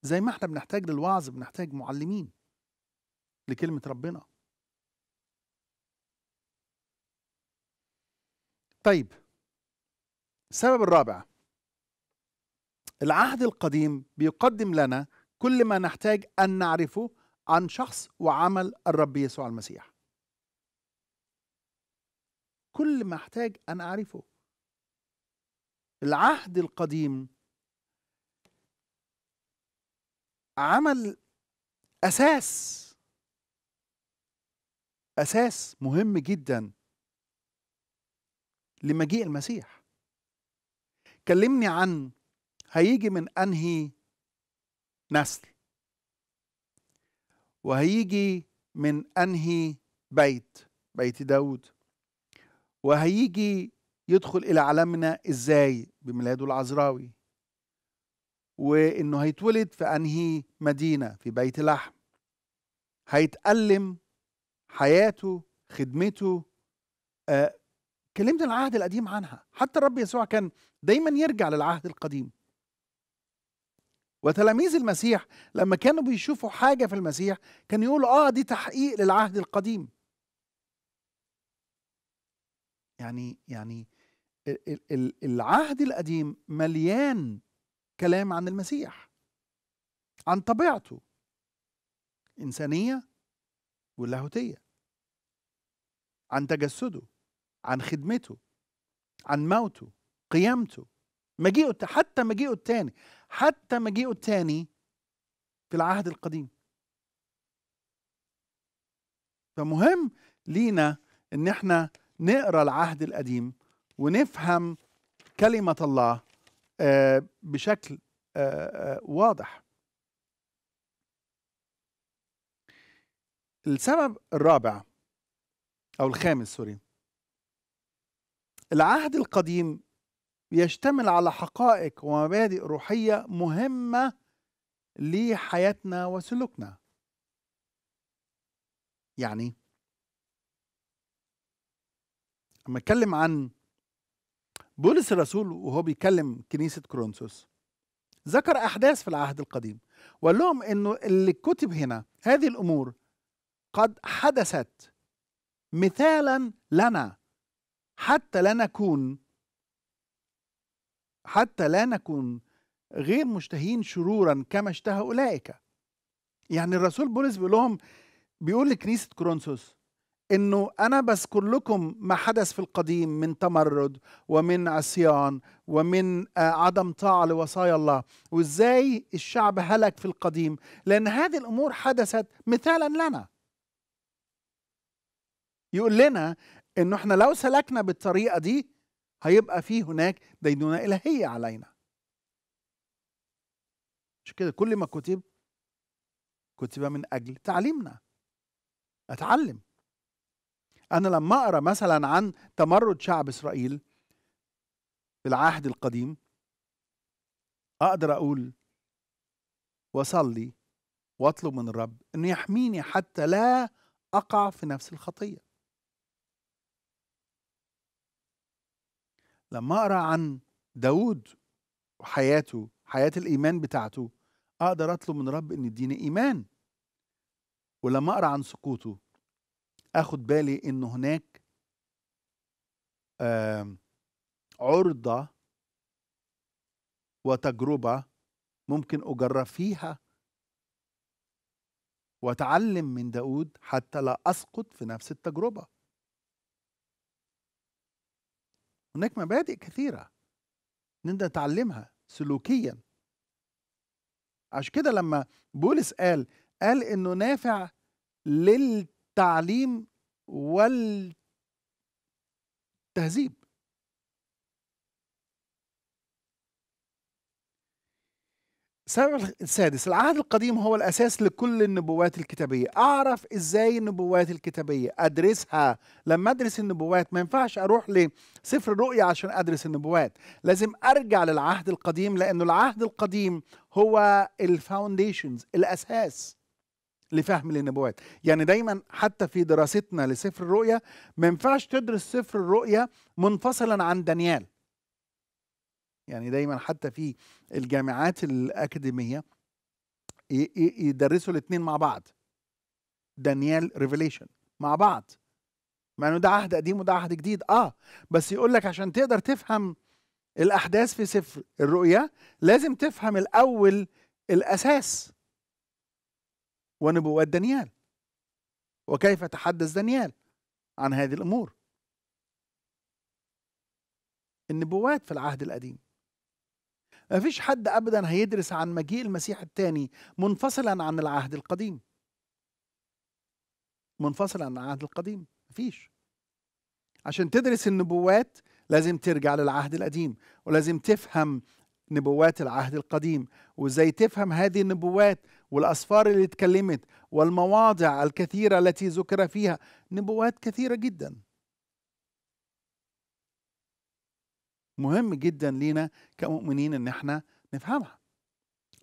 زي ما احنا بنحتاج للوعظ بنحتاج معلمين لكلمه ربنا طيب السبب الرابع العهد القديم بيقدم لنا كل ما نحتاج أن نعرفه عن شخص وعمل الرب يسوع المسيح كل ما احتاج أن أعرفه العهد القديم عمل أساس أساس مهم جدا لمجيء المسيح كلمني عن هيجي من انهي نسل وهيجي من انهي بيت بيت داود وهيجي يدخل الى عالمنا ازاي بميلاده العذراوي وانه هيتولد في انهي مدينه في بيت لحم هيتألم حياته خدمته آه كلمة العهد القديم عنها حتى الرب يسوع كان دايما يرجع للعهد القديم وتلاميذ المسيح لما كانوا بيشوفوا حاجة في المسيح كانوا يقولوا آه دي تحقيق للعهد القديم يعني يعني العهد القديم مليان كلام عن المسيح عن طبيعته إنسانية واللاهوتية عن تجسده عن خدمته عن موته قيامته مجيئه حتى مجيئه الثاني حتى مجيئه الثاني في العهد القديم فمهم لينا ان احنا نقرا العهد القديم ونفهم كلمه الله آه، بشكل آه، آه، واضح السبب الرابع او الخامس سوري العهد القديم بيشتمل على حقائق ومبادئ روحية مهمة لحياتنا وسلوكنا يعني لما اتكلم عن بولس الرسول وهو بيكلم كنيسة كرونسوس ذكر أحداث في العهد القديم وقال لهم أنه اللي كتب هنا هذه الأمور قد حدثت مثالا لنا حتى لا نكون حتى لا نكون غير مشتهين شرورا كما اشتهى اولئك يعني الرسول بولس بيقول لهم بيقول لكنيسه كورنثوس انه انا بذكر لكم ما حدث في القديم من تمرد ومن عصيان ومن آه، عدم طاعه لوصايا الله وازاي الشعب هلك في القديم لان هذه الامور حدثت مثالا لنا يقول لنا انه احنا لو سلكنا بالطريقه دي هيبقى في هناك دينونة إلهية علينا مش كده كل ما كتب كتب من أجل تعليمنا أتعلم أنا لما أقرأ مثلا عن تمرد شعب إسرائيل في العهد القديم أقدر أقول وأصلي وأطلب من الرب أنه يحميني حتى لا أقع في نفس الخطية لما اقرا عن داود وحياته حياه الايمان بتاعته اقدر اطلب من رب ان يديني ايمان ولما اقرا عن سقوطه اخد بالي ان هناك عرضه وتجربه ممكن اجرب فيها واتعلم من داود حتى لا اسقط في نفس التجربه هناك مبادئ كثيرة نقدر نتعلمها سلوكيا عشان كده لما بولس قال قال انه نافع للتعليم والتهذيب السبب السادس العهد القديم هو الأساس لكل النبوات الكتابية أعرف إزاي النبوات الكتابية أدرسها لما أدرس النبوات ما ينفعش أروح لسفر الرؤيا عشان أدرس النبوات لازم أرجع للعهد القديم لأنه العهد القديم هو الفاونديشنز الأساس لفهم النبوات يعني دايما حتى في دراستنا لسفر الرؤيا ما ينفعش تدرس سفر الرؤيا منفصلا عن دانيال يعني دايما حتى في الجامعات الأكاديمية يدرسوا الاثنين مع بعض دانيال ريفيليشن مع بعض مع انه ده عهد قديم وده عهد جديد اه بس يقول لك عشان تقدر تفهم الاحداث في سفر الرؤيا لازم تفهم الاول الاساس ونبوات دانيال وكيف تحدث دانيال عن هذه الامور النبوات في العهد القديم ما فيش حد ابدا هيدرس عن مجيء المسيح الثاني منفصلا عن العهد القديم منفصلا عن العهد القديم مفيش عشان تدرس النبوات لازم ترجع للعهد القديم ولازم تفهم نبوات العهد القديم وازاي تفهم هذه النبوات والاسفار اللي اتكلمت والمواضع الكثيره التي ذكر فيها نبوات كثيره جدا مهم جدا لينا كمؤمنين ان احنا نفهمها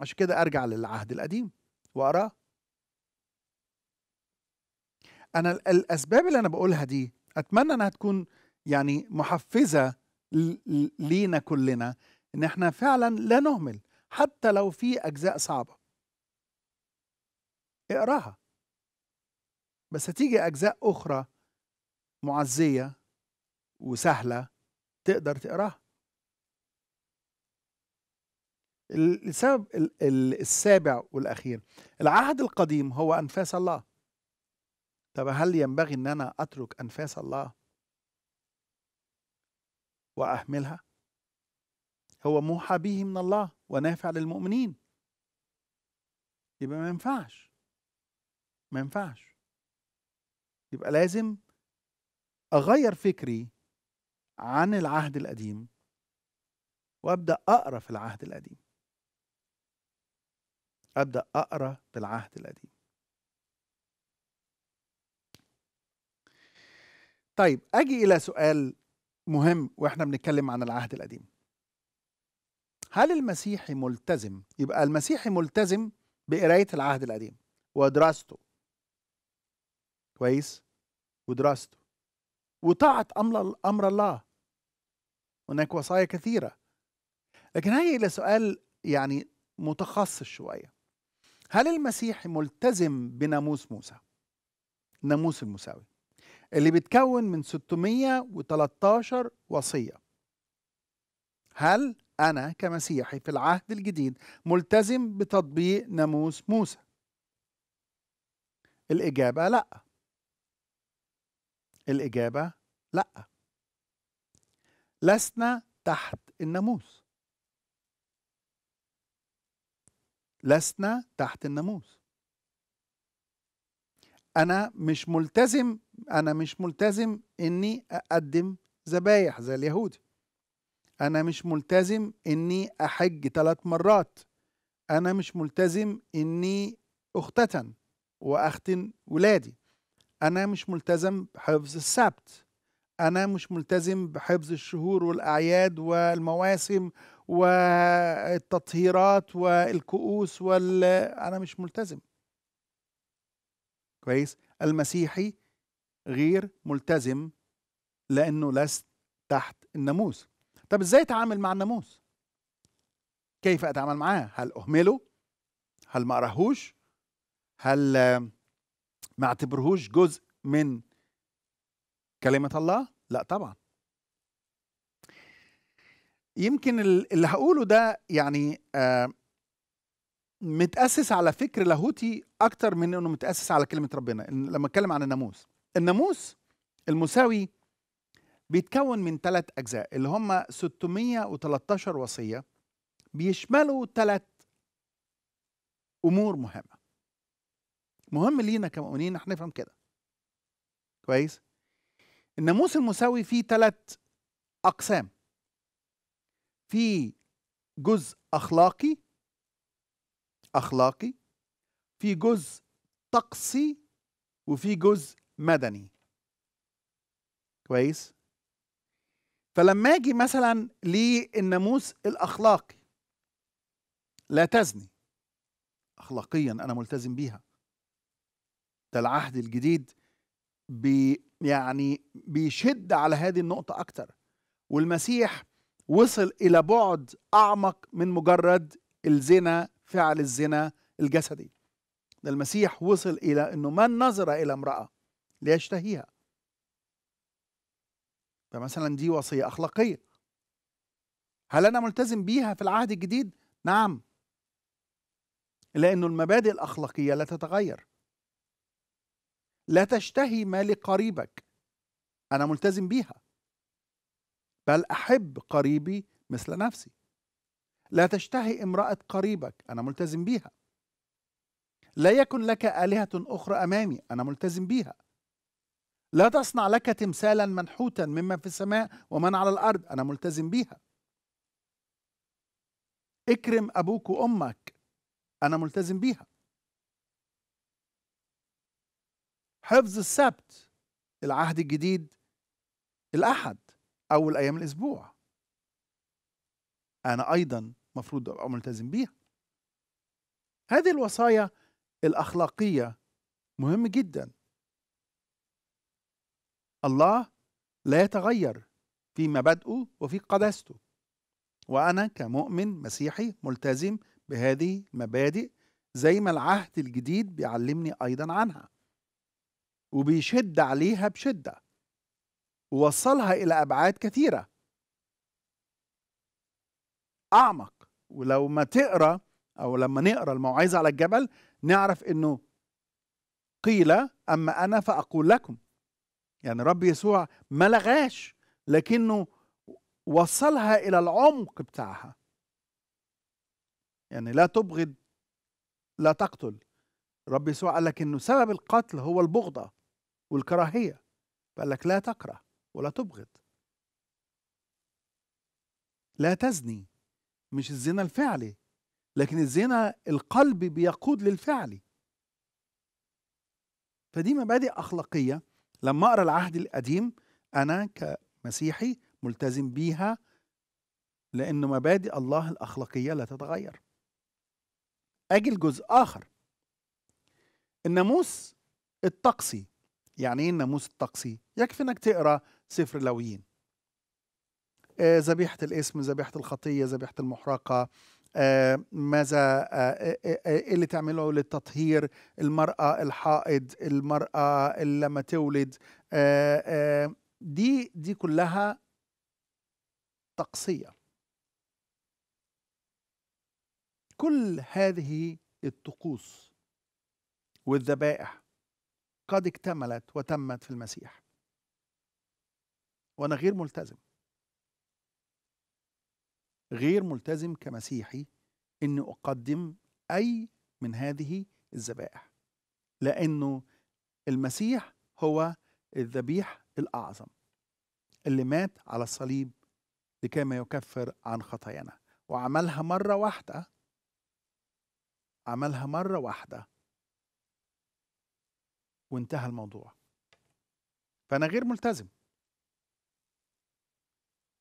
عشان كده ارجع للعهد القديم واقراه انا الاسباب اللي انا بقولها دي اتمنى انها تكون يعني محفزه لينا كلنا ان احنا فعلا لا نهمل حتى لو في اجزاء صعبه اقراها بس هتيجي اجزاء اخرى معزيه وسهله تقدر تقراها السبب السابع والأخير العهد القديم هو أنفاس الله طب هل ينبغي أن أنا أترك أنفاس الله وأحملها هو موحى به من الله ونافع للمؤمنين يبقى ما ينفعش ما ينفعش يبقى لازم أغير فكري عن العهد القديم وأبدأ أقرأ في العهد القديم أبدأ أقرأ بالعهد القديم طيب أجي إلى سؤال مهم وإحنا بنتكلم عن العهد القديم هل المسيحي ملتزم يبقى المسيحي ملتزم بقراية العهد القديم ودراسته كويس ودراسته وطاعة أمر الله هناك وصايا كثيرة لكن هاي إلى سؤال يعني متخصص شوية هل المسيح ملتزم بناموس موسى ناموس المساوي اللي بيتكون من 613 وصية هل أنا كمسيحي في العهد الجديد ملتزم بتطبيق ناموس موسى الإجابة لأ الإجابة لأ لسنا تحت الناموس لسنا تحت الناموس انا مش ملتزم انا مش ملتزم اني اقدم ذبايح زي اليهودي انا مش ملتزم اني احج ثلاث مرات انا مش ملتزم اني اختتن واختن ولادي انا مش ملتزم بحفظ السبت انا مش ملتزم بحفظ الشهور والاعياد والمواسم والتطهيرات والكؤوس وال انا مش ملتزم كويس المسيحي غير ملتزم لانه لست تحت الناموس طب ازاي اتعامل مع الناموس كيف اتعامل معاه هل اهمله هل ما اقراهوش هل ما اعتبرهوش جزء من كلمه الله لا طبعا يمكن اللي هقوله ده يعني آه، متأسس على فكر لاهوتي أكتر من إنه متأسس على كلمة ربنا لما أتكلم عن الناموس الناموس المساوي بيتكون من ثلاث أجزاء اللي هم 613 وصية بيشملوا ثلاث أمور مهمة مهم لينا كمؤمنين احنا نفهم كده كويس الناموس المساوي فيه ثلاث أقسام في جزء أخلاقي أخلاقي في جزء طقسي وفي جزء مدني كويس فلما اجي مثلا للناموس الاخلاقي لا تزني اخلاقيا انا ملتزم بيها ده العهد الجديد بي يعني بيشد على هذه النقطه اكتر والمسيح وصل الى بعد اعمق من مجرد الزنا فعل الزنا الجسدي ده المسيح وصل الى انه من نظر الى امراه ليشتهيها فمثلا دي وصيه اخلاقيه هل انا ملتزم بيها في العهد الجديد نعم لانه المبادئ الاخلاقيه لا تتغير لا تشتهي ما لقريبك انا ملتزم بيها بل أحب قريبي مثل نفسي لا تشتهي امرأة قريبك أنا ملتزم بيها لا يكن لك آلهة أخرى أمامي أنا ملتزم بيها لا تصنع لك تمثالا منحوتا ممن في السماء ومن على الأرض أنا ملتزم بيها اكرم أبوك وأمك أنا ملتزم بيها حفظ السبت العهد الجديد الأحد اول ايام الاسبوع انا ايضا مفروض ابقى ملتزم بيها هذه الوصايا الاخلاقيه مهم جدا الله لا يتغير في مبادئه وفي قداسته وانا كمؤمن مسيحي ملتزم بهذه المبادئ زي ما العهد الجديد بيعلمني ايضا عنها وبيشد عليها بشده ووصلها إلى أبعاد كثيرة أعمق ولو ما تقرأ أو لما نقرأ الموعظة على الجبل نعرف أنه قيل أما أنا فأقول لكم يعني رب يسوع ما لغاش لكنه وصلها إلى العمق بتاعها يعني لا تبغض لا تقتل رب يسوع قال لك انه سبب القتل هو البغضه والكراهيه فقال لك لا تكره ولا تبغض لا تزني مش الزنا الفعلي لكن الزنا القلب بيقود للفعل فدي مبادئ أخلاقية لما أقرأ العهد القديم أنا كمسيحي ملتزم بيها لأن مبادئ الله الأخلاقية لا تتغير أجي لجزء آخر الناموس الطقسي يعني ايه الناموس الطقسي يكفي انك تقرا سفر اللاويين آه، ذبيحة الاسم ذبيحة الخطية ذبيحة المحرقة آه، ماذا ايه اللي تعمله للتطهير المرأة الحائض المرأة اللي لما تولد دي دي كلها تقصية كل هذه الطقوس والذبائح قد اكتملت وتمت في المسيح وانا غير ملتزم غير ملتزم كمسيحي اني اقدم اي من هذه الذبائح لانه المسيح هو الذبيح الاعظم اللي مات على الصليب ما يكفر عن خطايانا وعملها مره واحده عملها مره واحده وانتهى الموضوع فانا غير ملتزم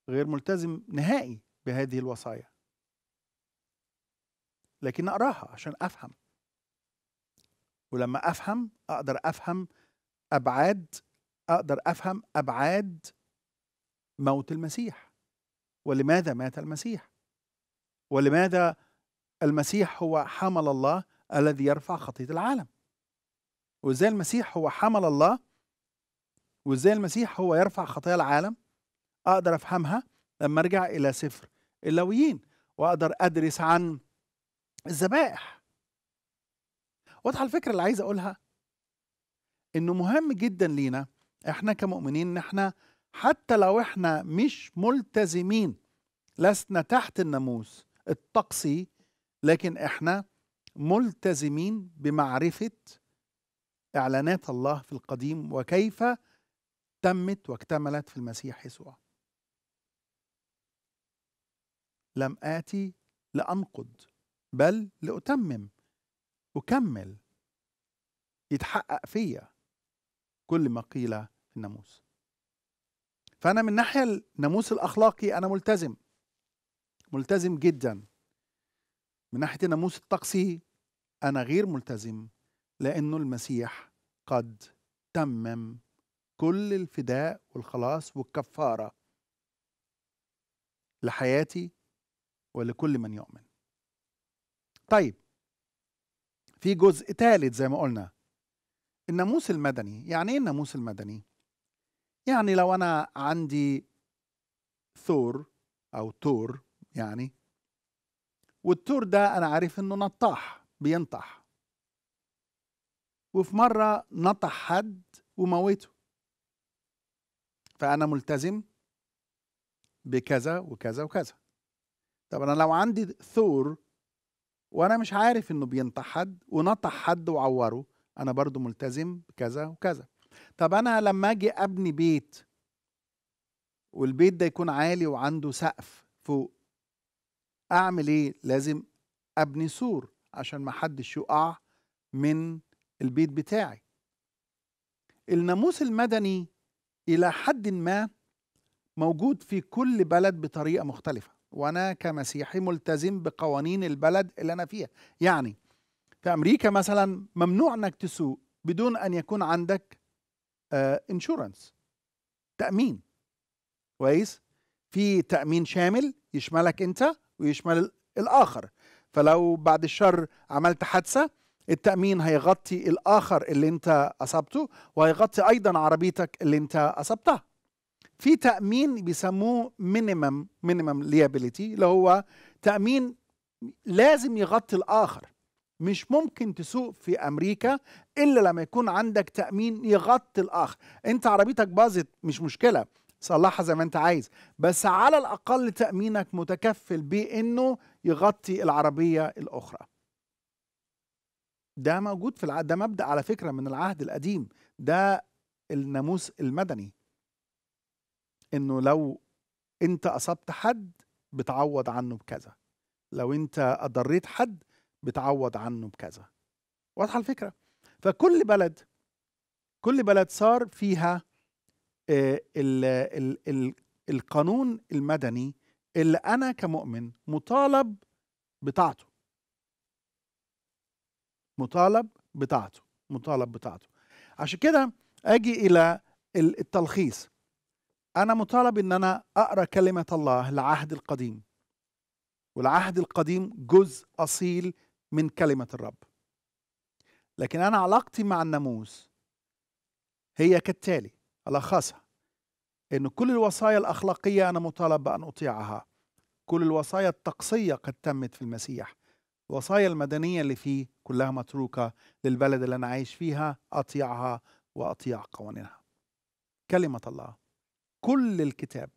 غير ملتزم نهائي بهذه الوصايا لكن أقراها عشان أفهم ولما أفهم أقدر أفهم أبعاد أقدر أفهم أبعاد موت المسيح ولماذا مات المسيح ولماذا المسيح هو حمل الله الذي يرفع خطية العالم وازاي المسيح هو حمل الله وازاي المسيح هو يرفع خطايا العالم اقدر افهمها لما ارجع الى سفر اللويين واقدر ادرس عن الذبائح واضحه الفكره اللي عايز اقولها انه مهم جدا لينا احنا كمؤمنين ان احنا حتى لو احنا مش ملتزمين لسنا تحت الناموس الطقسي لكن احنا ملتزمين بمعرفه اعلانات الله في القديم وكيف تمت واكتملت في المسيح يسوع لم آتي لأنقض بل لأتمم أكمل يتحقق فيا كل ما قيل في الناموس فأنا من ناحية الناموس الأخلاقي أنا ملتزم ملتزم جدا من ناحية الناموس الطقسي أنا غير ملتزم لأنه المسيح قد تمم كل الفداء والخلاص والكفارة لحياتي ولكل من يؤمن طيب في جزء ثالث زي ما قلنا الناموس المدني يعني ايه الناموس المدني يعني لو انا عندي ثور او تور يعني والتور ده انا عارف انه نطاح بينطح وفي مره نطح حد وموته فانا ملتزم بكذا وكذا وكذا طب انا لو عندي ثور وانا مش عارف انه بينطح حد ونطح حد وعوره انا برضو ملتزم بكذا وكذا طب انا لما اجي ابني بيت والبيت ده يكون عالي وعنده سقف فوق اعمل ايه لازم ابني سور عشان ما حدش يقع من البيت بتاعي الناموس المدني الى حد ما موجود في كل بلد بطريقه مختلفه وانا كمسيحي ملتزم بقوانين البلد اللي انا فيها يعني في امريكا مثلا ممنوع انك تسوق بدون ان يكون عندك انشورنس آه، تامين كويس في تامين شامل يشملك انت ويشمل الاخر فلو بعد الشر عملت حادثه التامين هيغطي الاخر اللي انت اصبته وهيغطي ايضا عربيتك اللي انت اصبتها في تامين بيسموه مينيمم مينيمم ليابيليتي اللي هو تامين لازم يغطي الاخر مش ممكن تسوق في امريكا الا لما يكون عندك تامين يغطي الاخر انت عربيتك باظت مش مشكله صلحها زي ما انت عايز بس على الاقل تامينك متكفل بانه يغطي العربيه الاخرى ده موجود في العهد ده مبدا على فكره من العهد القديم ده الناموس المدني انه لو انت اصبت حد بتعوض عنه بكذا لو انت اضريت حد بتعوض عنه بكذا واضحه الفكره فكل بلد كل بلد صار فيها الـ آه، الـ الـ القانون المدني اللي انا كمؤمن مطالب بطاعته مطالب بطاعته مطالب بطاعته عشان كده اجي الى التلخيص انا مطالب ان انا اقرا كلمه الله العهد القديم والعهد القديم جزء اصيل من كلمه الرب لكن انا علاقتي مع الناموس هي كالتالي الخصها ان كل الوصايا الاخلاقيه انا مطالب بان اطيعها كل الوصايا الطقسيه قد تمت في المسيح الوصايا المدنيه اللي فيه كلها متروكه للبلد اللي انا عايش فيها اطيعها واطيع قوانينها كلمه الله كل الكتاب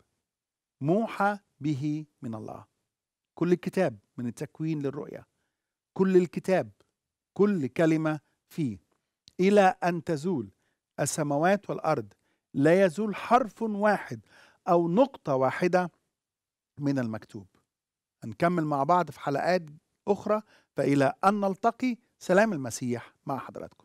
موحى به من الله كل الكتاب من التكوين للرؤيا كل الكتاب كل كلمة فيه إلى أن تزول السماوات والأرض لا يزول حرف واحد أو نقطة واحدة من المكتوب هنكمل مع بعض في حلقات أخرى فإلى أن نلتقي سلام المسيح مع حضراتكم